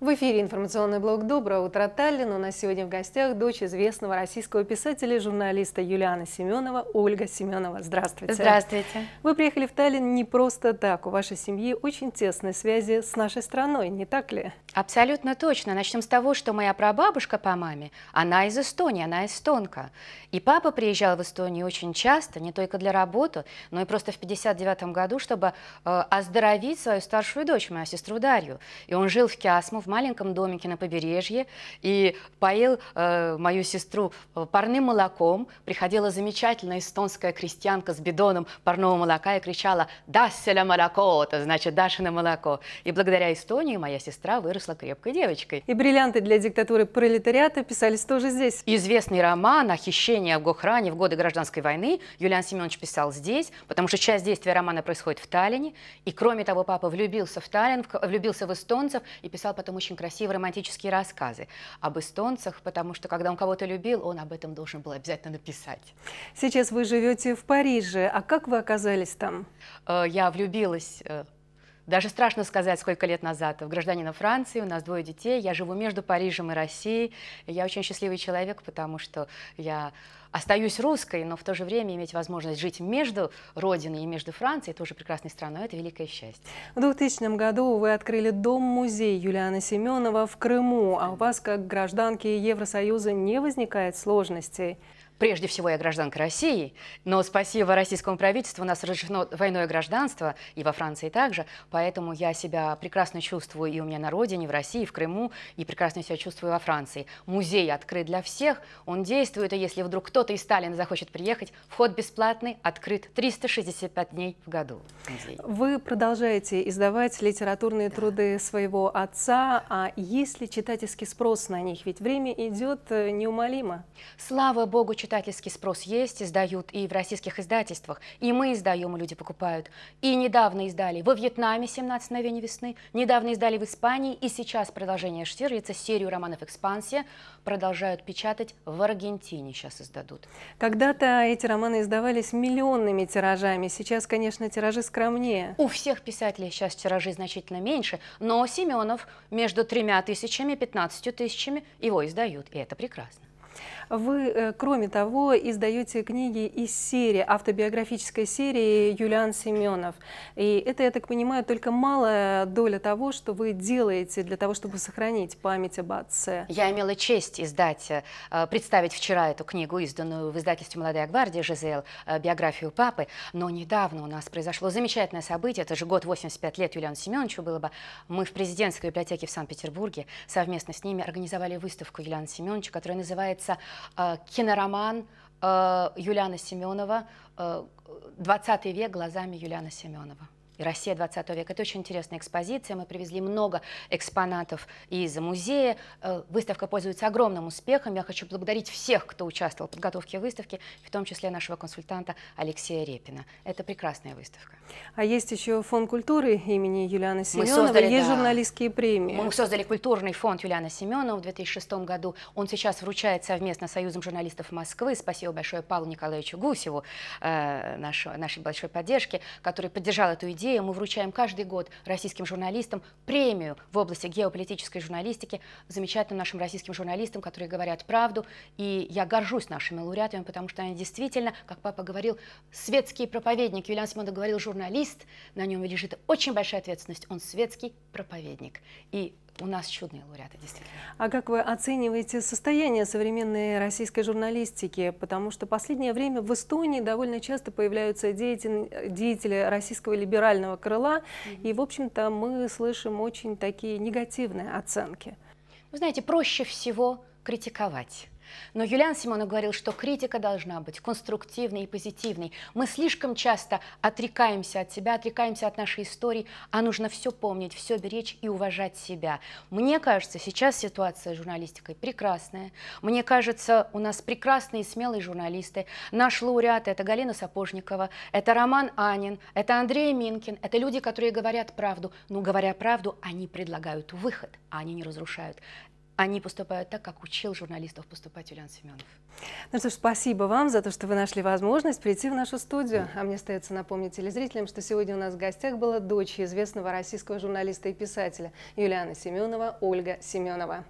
В эфире информационный блог «Доброе утро, Таллин». У нас сегодня в гостях дочь известного российского писателя и журналиста Юлиана Семенова, Ольга Семенова. Здравствуйте. Здравствуйте. Вы приехали в Таллин не просто так. У вашей семьи очень тесные связи с нашей страной, не так ли? Абсолютно точно. Начнем с того, что моя прабабушка по маме, она из Эстонии, она эстонка. И папа приезжал в Эстонию очень часто, не только для работы, но и просто в 59 году, чтобы э, оздоровить свою старшую дочь, мою сестру Дарью. И он жил в Киасму, в маленьком домике на побережье, и поил э, мою сестру э, парным молоком. Приходила замечательная эстонская крестьянка с бидоном парного молока и кричала «Дасселя молоко!» Это значит «Дашина молоко». И благодаря Эстонии моя сестра выросла выросла крепкой девочкой. И бриллианты для диктатуры пролетариата писались тоже здесь. Известный роман о хищении в Гохране в годы гражданской войны Юлиан Семенович писал здесь, потому что часть действия романа происходит в Таллине. И кроме того, папа влюбился в Таллин, влюбился в эстонцев и писал потом очень красивые романтические рассказы об эстонцах, потому что когда он кого-то любил, он об этом должен был обязательно написать. Сейчас вы живете в Париже. А как вы оказались там? Э, я влюбилась э, даже страшно сказать, сколько лет назад. Гражданина Франции, у нас двое детей, я живу между Парижем и Россией. Я очень счастливый человек, потому что я остаюсь русской, но в то же время иметь возможность жить между Родиной и между Францией, тоже прекрасной страной, это великое счастье. В 2000 году вы открыли дом-музей Юлиана Семенова в Крыму, а у вас, как гражданки Евросоюза, не возникает сложностей? Прежде всего, я гражданка России, но спасибо российскому правительству у нас разрешено двойное гражданство, и во Франции также, поэтому я себя прекрасно чувствую и у меня на родине, в России, в Крыму, и прекрасно себя чувствую во Франции. Музей открыт для всех, он действует, и если вдруг кто-то из Сталина захочет приехать, вход бесплатный, открыт 365 дней в году. Музей. Вы продолжаете издавать литературные да. труды своего отца, а есть ли читательский спрос на них? Ведь время идет э, неумолимо. Слава Богу, читатель читательский спрос есть, издают и в российских издательствах, и мы издаем, и люди покупают. И недавно издали во Вьетнаме «17 мгновений весны», недавно издали в Испании, и сейчас продолжение Штирлица, серию романов «Экспансия» продолжают печатать в Аргентине, сейчас издадут. Когда-то эти романы издавались миллионными тиражами, сейчас, конечно, тиражи скромнее. У всех писателей сейчас тиражи значительно меньше, но Семенов между тремя тысячами и пятнадцатью тысячами его издают, и это прекрасно. Вы, э, кроме того, издаете книги из серии, автобиографической серии Юлиан Семенов. И это, я так понимаю, только малая доля того, что вы делаете для того, чтобы сохранить память об отце. Я имела честь издать, э, представить вчера эту книгу, изданную в издательстве «Молодая гвардия» Жизел, э, биографию папы. Но недавно у нас произошло замечательное событие, это же год 85 лет Юлиану Семеновичу было бы. Мы в президентской библиотеке в Санкт-Петербурге совместно с ними организовали выставку Юлиана Семеновича, которая называется называется э, кинороман э, Юлиана Семенова «20 э, век глазами Юлиана Семенова» и Россия 20 века. Это очень интересная экспозиция. Мы привезли много экспонатов из музея. Э, выставка пользуется огромным успехом. Я хочу благодарить всех, кто участвовал в подготовке выставки, в том числе нашего консультанта Алексея Репина. Это прекрасная выставка. А есть еще фонд культуры имени Юлианы Семеновой. Мы создали, есть да, журналистские премии. Мы создали культурный фонд Юлиана Семенова в 2006 году. Он сейчас вручает совместно с Союзом журналистов Москвы. Спасибо большое Павлу Николаевичу Гусеву, э, нашей, нашей большой поддержке, который поддержал эту идею идею мы вручаем каждый год российским журналистам премию в области геополитической журналистики, замечательным нашим российским журналистам, которые говорят правду. И я горжусь нашими лауреатами, потому что они действительно, как папа говорил, светский проповедник. Юлиан Симонов говорил, журналист, на нем лежит очень большая ответственность. Он светский проповедник. И у нас чудные лауреаты, действительно. А как вы оцениваете состояние современной российской журналистики? Потому что последнее время в Эстонии довольно часто появляются деятель, деятели российского либерального крыла, mm -hmm. и, в общем-то, мы слышим очень такие негативные оценки. Вы знаете, проще всего критиковать но Юлиан Симонов говорил, что критика должна быть конструктивной и позитивной. Мы слишком часто отрекаемся от себя, отрекаемся от нашей истории, а нужно все помнить, все беречь и уважать себя. Мне кажется, сейчас ситуация с журналистикой прекрасная. Мне кажется, у нас прекрасные смелые журналисты. Наш лауреат – это Галина Сапожникова, это Роман Анин, это Андрей Минкин, это люди, которые говорят правду. Но ну, говоря правду, они предлагают выход, а они не разрушают они поступают так, как учил журналистов поступать Юлиан Семенов. Ну что ж, спасибо вам за то, что вы нашли возможность прийти в нашу студию. А мне остается напомнить телезрителям, что сегодня у нас в гостях была дочь известного российского журналиста и писателя Юлиана Семенова, Ольга Семенова.